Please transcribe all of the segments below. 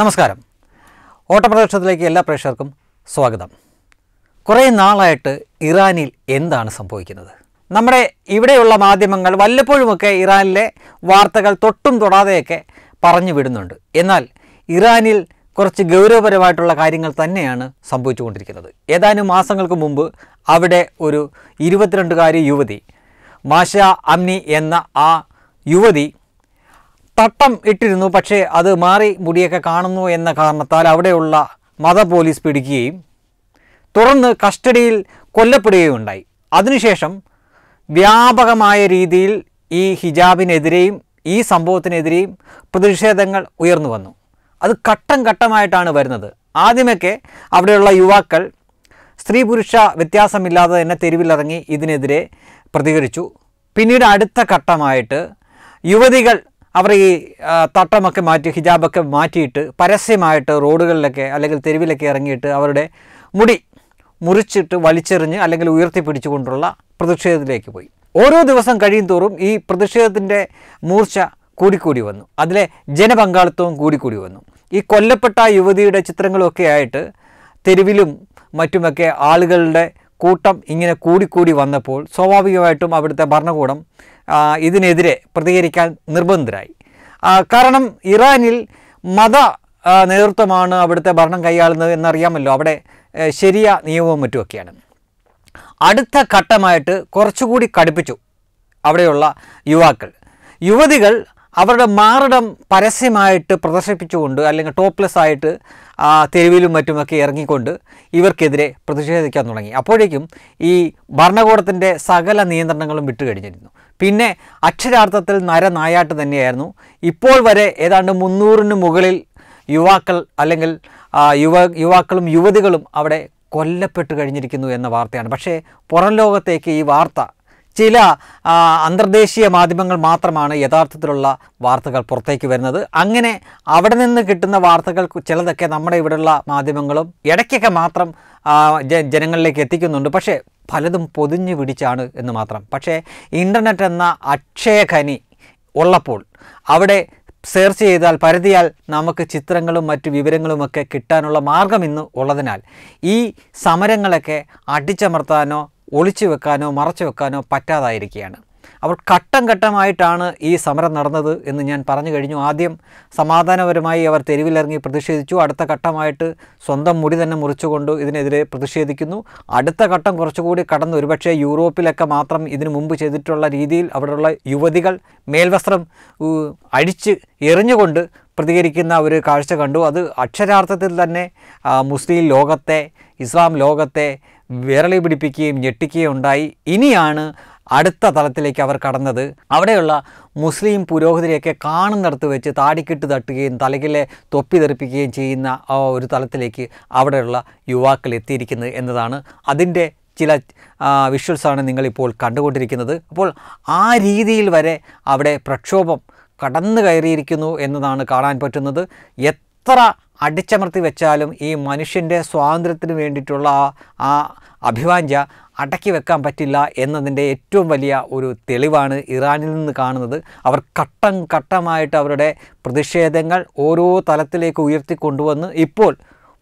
നമസ്കാരം ഓട്ടപ്രദർശനത്തിലേക്ക് എല്ലാ പ്രേക്ഷകർക്കും സ്വാഗതം കുറേ നാളായിട്ട് ഇറാനിൽ എന്താണ് സംഭവിക്കുന്നത് നമ്മുടെ ഇവിടെയുള്ള മാധ്യമങ്ങൾ വല്ലപ്പോഴുമൊക്കെ ഇറാനിലെ വാർത്തകൾ തൊട്ടും തൊടാതെയൊക്കെ പറഞ്ഞു വിടുന്നുണ്ട് എന്നാൽ ഇറാനിൽ കുറച്ച് ഗൗരവപരമായിട്ടുള്ള കാര്യങ്ങൾ തന്നെയാണ് സംഭവിച്ചുകൊണ്ടിരിക്കുന്നത് ഏതാനും മാസങ്ങൾക്ക് മുമ്പ് അവിടെ ഒരു ഇരുപത്തിരണ്ടുകാരി യുവതി മാഷ അംനി എന്ന ആ യുവതി തട്ടം ഇട്ടിരുന്നു പക്ഷേ അത് മാറി മുടിയൊക്കെ കാണുന്നു എന്ന കാരണത്താൽ അവിടെയുള്ള മത പോലീസ് പിടിക്കുകയും തുടർന്ന് കസ്റ്റഡിയിൽ കൊല്ലപ്പെടുകയും ഉണ്ടായി അതിനുശേഷം വ്യാപകമായ രീതിയിൽ ഈ ഹിജാബിനെതിരെയും ഈ സംഭവത്തിനെതിരെയും പ്രതിഷേധങ്ങൾ ഉയർന്നു വന്നു അത് ഘട്ടം ഘട്ടമായിട്ടാണ് വരുന്നത് ആദ്യമൊക്കെ അവിടെയുള്ള യുവാക്കൾ സ്ത്രീ പുരുഷ വ്യത്യാസമില്ലാതെ തന്നെ തെരുവിലിറങ്ങി ഇതിനെതിരെ പ്രതികരിച്ചു പിന്നീട് അടുത്ത ഘട്ടമായിട്ട് യുവതികൾ അവർ ഈ തട്ടമൊക്കെ മാറ്റി ഹിജാബൊക്കെ മാറ്റിയിട്ട് പരസ്യമായിട്ട് റോഡുകളിലൊക്കെ അല്ലെങ്കിൽ തെരുവിലൊക്കെ ഇറങ്ങിയിട്ട് അവരുടെ മുടി മുറിച്ചിട്ട് വലിച്ചെറിഞ്ഞ് അല്ലെങ്കിൽ ഉയർത്തിപ്പിടിച്ചുകൊണ്ടുള്ള പ്രതിഷേധത്തിലേക്ക് പോയി ഓരോ ദിവസം കഴിയും തോറും ഈ പ്രതിഷേധത്തിൻ്റെ മൂർച്ച കൂടിക്കൂടി വന്നു അതിലെ ജനപങ്കാളിത്തവും കൂടിക്കൂടി വന്നു ഈ കൊല്ലപ്പെട്ട യുവതിയുടെ ചിത്രങ്ങളൊക്കെ ആയിട്ട് തെരുവിലും മറ്റുമൊക്കെ ആളുകളുടെ കൂട്ടം ഇങ്ങനെ കൂടിക്കൂടി വന്നപ്പോൾ സ്വാഭാവികമായിട്ടും അവിടുത്തെ ഭരണകൂടം ഇതിനെതിരെ പ്രതികരിക്കാൻ നിർബന്ധിതരായി കാരണം ഇറാനിൽ മത നേതൃത്വമാണ് അവിടുത്തെ ഭരണം കൈയാളുന്നത് എന്നറിയാമല്ലോ അവിടെ ശരിയ നിയമവും മറ്റുമൊക്കെയാണ് അടുത്ത ഘട്ടമായിട്ട് കുറച്ചുകൂടി കടുപ്പിച്ചു അവിടെയുള്ള യുവാക്കൾ യുവതികൾ അവരുടെ മാറിടം പരസ്യമായിട്ട് പ്രദർശിപ്പിച്ചുകൊണ്ട് അല്ലെങ്കിൽ ടോപ്ലെസ് ആയിട്ട് ആ തെരുവിലും മറ്റുമൊക്കെ ഇറങ്ങിക്കൊണ്ട് ഇവർക്കെതിരെ പ്രതിഷേധിക്കാൻ തുടങ്ങി അപ്പോഴേക്കും ഈ ഭരണകൂടത്തിൻ്റെ സകല നിയന്ത്രണങ്ങളും വിട്ടുകഴിഞ്ഞിരുന്നു പിന്നെ അക്ഷരാർത്ഥത്തിൽ നരനായാട്ട് തന്നെയായിരുന്നു ഇപ്പോൾ വരെ ഏതാണ്ട് മുന്നൂറിന് മുകളിൽ യുവാക്കൾ അല്ലെങ്കിൽ യുവ യുവാക്കളും യുവതികളും അവിടെ കൊല്ലപ്പെട്ട് കഴിഞ്ഞിരിക്കുന്നു എന്ന വാർത്തയാണ് പക്ഷേ പുറം ലോകത്തേക്ക് ഈ വാർത്ത ചില അന്തർദേശീയ മാധ്യമങ്ങൾ മാത്രമാണ് യഥാർത്ഥത്തിലുള്ള വാർത്തകൾ പുറത്തേക്ക് വരുന്നത് അങ്ങനെ അവിടെ നിന്ന് കിട്ടുന്ന വാർത്തകൾ ചിലതൊക്കെ നമ്മുടെ ഇവിടെയുള്ള മാധ്യമങ്ങളും ഇടയ്ക്കൊക്കെ മാത്രം ജനങ്ങളിലേക്ക് എത്തിക്കുന്നുണ്ട് പക്ഷേ പലതും പൊതിഞ്ഞു പിടിച്ചാണ് എന്ന് മാത്രം പക്ഷേ ഇൻ്റർനെറ്റ് എന്ന അക്ഷയഖനി ഉള്ളപ്പോൾ അവിടെ സെർച്ച് ചെയ്താൽ പരതിയാൽ നമുക്ക് ചിത്രങ്ങളും മറ്റു വിവരങ്ങളുമൊക്കെ കിട്ടാനുള്ള മാർഗം ഇന്ന് ഉള്ളതിനാൽ ഈ സമരങ്ങളൊക്കെ അടിച്ചമർത്താനോ ഒളിച്ചു വെക്കാനോ മറച്ചു വെക്കാനോ പറ്റാതായിരിക്കുകയാണ് അവർ ഘട്ടം ഘട്ടമായിട്ടാണ് ഈ സമരം നടന്നത് എന്ന് ഞാൻ പറഞ്ഞു കഴിഞ്ഞു ആദ്യം സമാധാനപരമായി അവർ തെരുവിലിറങ്ങി പ്രതിഷേധിച്ചു അടുത്ത ഘട്ടമായിട്ട് സ്വന്തം മുടി തന്നെ മുറിച്ചുകൊണ്ട് ഇതിനെതിരെ പ്രതിഷേധിക്കുന്നു അടുത്ത ഘട്ടം കുറച്ചുകൂടി കടന്ന് ഒരുപക്ഷെ യൂറോപ്പിലൊക്കെ മാത്രം ഇതിനു മുമ്പ് ചെയ്തിട്ടുള്ള രീതിയിൽ അവിടെയുള്ള യുവതികൾ മേൽവസ്ത്രം അഴിച്ച് എറിഞ്ഞുകൊണ്ട് പ്രതികരിക്കുന്ന ഒരു കാഴ്ച കണ്ടു അത് അക്ഷരാർത്ഥത്തിൽ തന്നെ മുസ്ലിം ലോകത്തെ ഇസ്ലാം ലോകത്തെ വിരളി പിടിപ്പിക്കുകയും ഞെട്ടിക്കുകയും ഉണ്ടായി ഇനിയാണ് അടുത്ത തലത്തിലേക്ക് അവർ കടന്നത് അവിടെയുള്ള മുസ്ലിം പുരോഹിതരെയൊക്കെ കാണുന്നിടത്ത് വെച്ച് താടിക്കിട്ട് തട്ടുകയും തലകിലെ തൊപ്പി തെറിപ്പിക്കുകയും ചെയ്യുന്ന ആ ഒരു തലത്തിലേക്ക് അവിടെയുള്ള യുവാക്കൾ എത്തിയിരിക്കുന്നത് എന്നതാണ് അതിൻ്റെ ചില വിഷ്വൽസാണ് നിങ്ങളിപ്പോൾ കണ്ടുകൊണ്ടിരിക്കുന്നത് അപ്പോൾ ആ രീതിയിൽ വരെ അവിടെ പ്രക്ഷോഭം കടന്നു കയറിയിരിക്കുന്നു എന്നതാണ് കാണാൻ പറ്റുന്നത് എത്ര അടിച്ചമർത്തി വെച്ചാലും ഈ മനുഷ്യൻ്റെ സ്വാതന്ത്ര്യത്തിന് വേണ്ടിയിട്ടുള്ള ആ അഭിവാഞ്ച അടക്കി വെക്കാൻ പറ്റില്ല എന്നതിൻ്റെ ഏറ്റവും വലിയ ഒരു തെളിവാണ് ഇറാനിൽ നിന്ന് കാണുന്നത് അവർ ഘട്ടം ഘട്ടമായിട്ട് അവരുടെ പ്രതിഷേധങ്ങൾ ഓരോ തലത്തിലേക്ക് ഉയർത്തിക്കൊണ്ടുവന്ന് ഇപ്പോൾ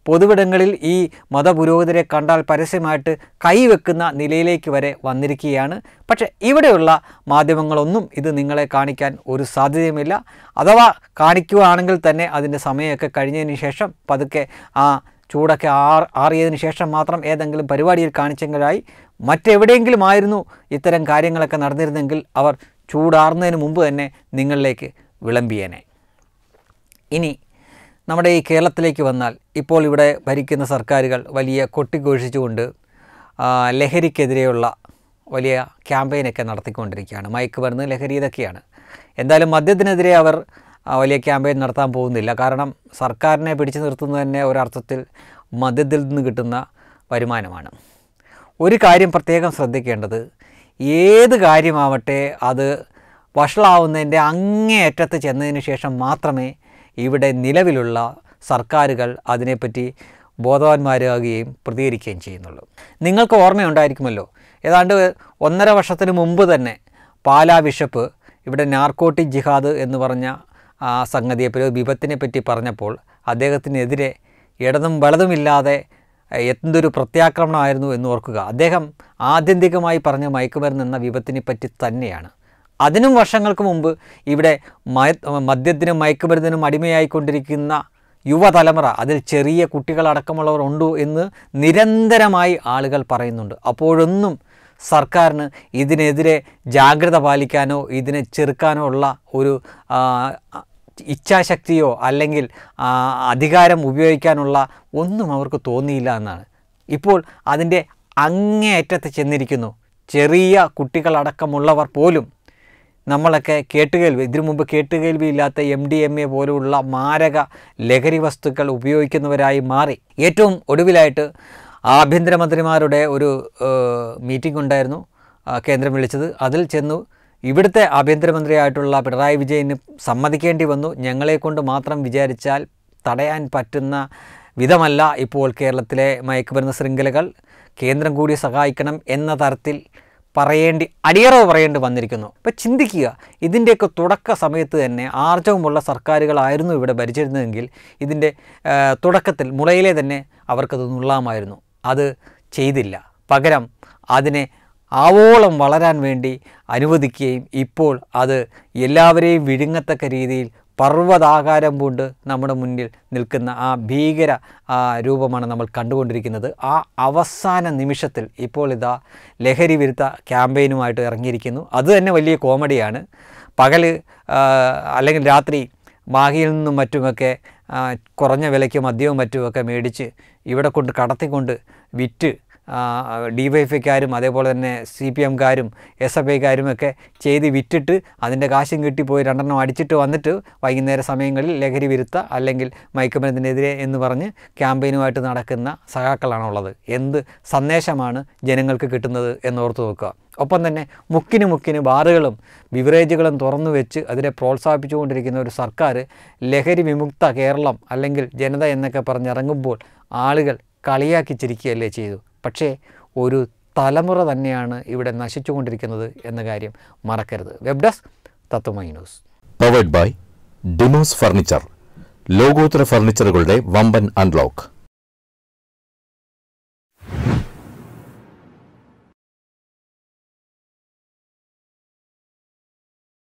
പൊതുവിടങ്ങളിൽ ഈ മതപുരോഹിതരെ കണ്ടാൽ പരസ്യമായിട്ട് കൈവെക്കുന്ന നിലയിലേക്ക് വരെ വന്നിരിക്കുകയാണ് പക്ഷേ ഇവിടെയുള്ള മാധ്യമങ്ങളൊന്നും ഇത് നിങ്ങളെ കാണിക്കാൻ ഒരു സാധ്യതയുമില്ല അഥവാ കാണിക്കുകയാണെങ്കിൽ തന്നെ അതിൻ്റെ സമയമൊക്കെ കഴിഞ്ഞതിന് ശേഷം പതുക്കെ ആ ചൂടൊക്കെ ആർ ആറിയതിന് ശേഷം മാത്രം ഏതെങ്കിലും പരിപാടിയിൽ കാണിച്ചെങ്കിലായി മറ്റെവിടെയെങ്കിലും ആയിരുന്നു ഇത്തരം കാര്യങ്ങളൊക്കെ നടന്നിരുന്നെങ്കിൽ അവർ ചൂടാറുന്നതിന് മുമ്പ് തന്നെ നിങ്ങളിലേക്ക് വിളമ്പിയേനെ ഇനി നമ്മുടെ ഈ കേരളത്തിലേക്ക് വന്നാൽ ഇപ്പോൾ ഇവിടെ ഭരിക്കുന്ന സർക്കാരുകൾ വലിയ കൊട്ടിഘോഷിച്ചുകൊണ്ട് ലഹരിക്കെതിരെയുള്ള വലിയ ക്യാമ്പയിനൊക്കെ നടത്തിക്കൊണ്ടിരിക്കുകയാണ് മയക്കുമരുന്ന് ലഹരി ഇതൊക്കെയാണ് എന്തായാലും മദ്യത്തിനെതിരെ അവർ വലിയ ക്യാമ്പയിൻ നടത്താൻ പോകുന്നില്ല കാരണം സർക്കാരിനെ പിടിച്ചു നിർത്തുന്നത് തന്നെ ഒരർത്ഥത്തിൽ മദ്യത്തിൽ നിന്ന് കിട്ടുന്ന വരുമാനമാണ് ഒരു കാര്യം പ്രത്യേകം ശ്രദ്ധിക്കേണ്ടത് ഏത് കാര്യമാവട്ടെ അത് വഷളാവുന്നതിൻ്റെ അങ്ങേയറ്റത്ത് ചെന്നതിന് ശേഷം മാത്രമേ ഇവിടെ നിലവിലുള്ള സർക്കാരുകൾ അതിനെപ്പറ്റി ബോധവാന്മാരാകുകയും പ്രതികരിക്കുകയും ചെയ്യുന്നുള്ളൂ നിങ്ങൾക്ക് ഓർമ്മയുണ്ടായിരിക്കുമല്ലോ ഏതാണ്ട് ഒന്നര വർഷത്തിന് മുമ്പ് തന്നെ പാലാ ബിഷപ്പ് ഇവിടെ നാർക്കോട്ടിക് ജിഹാദ് എന്ന് പറഞ്ഞ ആ സംഗതിയെപ്പറ്റി വിപത്തിനെ പറ്റി പറഞ്ഞപ്പോൾ അദ്ദേഹത്തിനെതിരെ ഇടതും വലതുമില്ലാതെ എന്തൊരു പ്രത്യാക്രമണമായിരുന്നു എന്ന് ഓർക്കുക അദ്ദേഹം ആത്യന്തികമായി പറഞ്ഞ മയക്കുമരുന്ന് എന്ന വിപത്തിനെ പറ്റി തന്നെയാണ് അതിനും വർഷങ്ങൾക്ക് മുമ്പ് ഇവിടെ മയ മദ്യത്തിനും മയക്കുമരുന്നിനും അടിമയായിക്കൊണ്ടിരിക്കുന്ന യുവതലമുറ അതിൽ ചെറിയ കുട്ടികളടക്കമുള്ളവർ ഉണ്ട് എന്ന് നിരന്തരമായി ആളുകൾ പറയുന്നുണ്ട് അപ്പോഴൊന്നും സർക്കാരിന് ഇതിനെതിരെ ജാഗ്രത പാലിക്കാനോ ഇതിനെ ചെറുക്കാനോ ഉള്ള ഒരു ഇച്ഛാശക്തിയോ അല്ലെങ്കിൽ അധികാരം ഉപയോഗിക്കാനുള്ള ഒന്നും അവർക്ക് തോന്നിയില്ല എന്നാണ് ഇപ്പോൾ അതിൻ്റെ അങ്ങേയറ്റത്ത് ചെന്നിരിക്കുന്നു ചെറിയ കുട്ടികളടക്കമുള്ളവർ പോലും നമ്മളൊക്കെ കേട്ടുകേൽവി ഇതിനു മുമ്പ് കേട്ടുകേൽവി ഇല്ലാത്ത എം ഡി എം എ പോലുള്ള മാരക ലഹരി വസ്തുക്കൾ ഉപയോഗിക്കുന്നവരായി മാറി ഏറ്റവും ഒടുവിലായിട്ട് ആഭ്യന്തരമന്ത്രിമാരുടെ ഒരു മീറ്റിംഗ് ഉണ്ടായിരുന്നു കേന്ദ്രം വിളിച്ചത് അതിൽ ചെന്നു ഇവിടുത്തെ ആഭ്യന്തരമന്ത്രിയായിട്ടുള്ള പിണറായി വിജയന് സമ്മതിക്കേണ്ടി വന്നു ഞങ്ങളെക്കൊണ്ട് മാത്രം വിചാരിച്ചാൽ തടയാൻ പറ്റുന്ന വിധമല്ല ഇപ്പോൾ കേരളത്തിലെ മയക്കുമരുന്ന് ശൃംഖലകൾ കേന്ദ്രം കൂടി സഹായിക്കണം എന്ന തരത്തിൽ പറയേണ്ടി അടിയറവ് പറയേണ്ടി വന്നിരിക്കുന്നു അപ്പം ചിന്തിക്കുക ഇതിൻ്റെയൊക്കെ തുടക്ക സമയത്ത് തന്നെ ആർജവുമുള്ള സർക്കാരുകളായിരുന്നു ഇവിടെ ഭരിച്ചിരുന്നതെങ്കിൽ ഇതിൻ്റെ തുടക്കത്തിൽ മുളയിലെ തന്നെ അവർക്കത് നുള്ളാമായിരുന്നു അത് ചെയ്തില്ല പകരം അതിനെ ആവോളം വളരാൻ വേണ്ടി അനുവദിക്കുകയും ഇപ്പോൾ അത് എല്ലാവരെയും വിഴുങ്ങത്തക്ക രീതിയിൽ പർവ്വതാകാരം കൊണ്ട് നമ്മുടെ മുന്നിൽ നിൽക്കുന്ന ആ ഭീകര രൂപമാണ് നമ്മൾ കണ്ടുകൊണ്ടിരിക്കുന്നത് ആ അവസാന നിമിഷത്തിൽ ഇപ്പോൾ ഇതാ ലഹരി വിരുദ്ധ ക്യാമ്പയിനുമായിട്ട് ഇറങ്ങിയിരിക്കുന്നു അത് തന്നെ വലിയ കോമഡിയാണ് പകൽ അല്ലെങ്കിൽ രാത്രി മാഹിയിൽ നിന്നും മറ്റുമൊക്കെ കുറഞ്ഞ വിലയ്ക്ക് മദ്യവും മറ്റുമൊക്കെ മേടിച്ച് ഇവിടെ കൊണ്ട് കടത്തിക്കൊണ്ട് വിറ്റ് ഡി വൈ അതേപോലെ തന്നെ സി പി എംകാരും എസ് എഫ് ഐക്കാരും ഒക്കെ ചെയ്ത് വിറ്റിട്ട് അതിൻ്റെ കാശും കിട്ടിപ്പോയി രണ്ടെണ്ണം അടിച്ചിട്ട് വന്നിട്ട് വൈകുന്നേര സമയങ്ങളിൽ ലഹരി വിരുത്ത അല്ലെങ്കിൽ മയക്കുമരുന്നിനെതിരെ എന്ന് പറഞ്ഞ് ക്യാമ്പയിനുമായിട്ട് നടക്കുന്ന സഹാക്കളാണുള്ളത് എന്ത് സന്ദേശമാണ് ജനങ്ങൾക്ക് കിട്ടുന്നത് എന്നോർത്ത് നോക്കുക ഒപ്പം തന്നെ മുക്കിന് മുക്കിന് ബാറുകളും ബിവറേജുകളും തുറന്നു വെച്ച് അതിനെ പ്രോത്സാഹിപ്പിച്ചുകൊണ്ടിരിക്കുന്ന ഒരു സർക്കാർ ലഹരി വിമുക്ത കേരളം അല്ലെങ്കിൽ ജനത എന്നൊക്കെ പറഞ്ഞിറങ്ങുമ്പോൾ ആളുകൾ കളിയാക്കി ചിരിക്കുകയല്ലേ ചെയ്തു പക്ഷേ ഒരു തലമുറ തന്നെയാണ് ഇവിടെ നശിച്ചുകൊണ്ടിരിക്കുന്നത് എന്ന കാര്യം മറക്കരുത് web desk Tatwamayi news powered by ഡിമോസ് ഫർണിച്ചർ ലോകോത്തര ഫർണിച്ചറുകളുടെ വമ്പൻ അൺലോക്ക്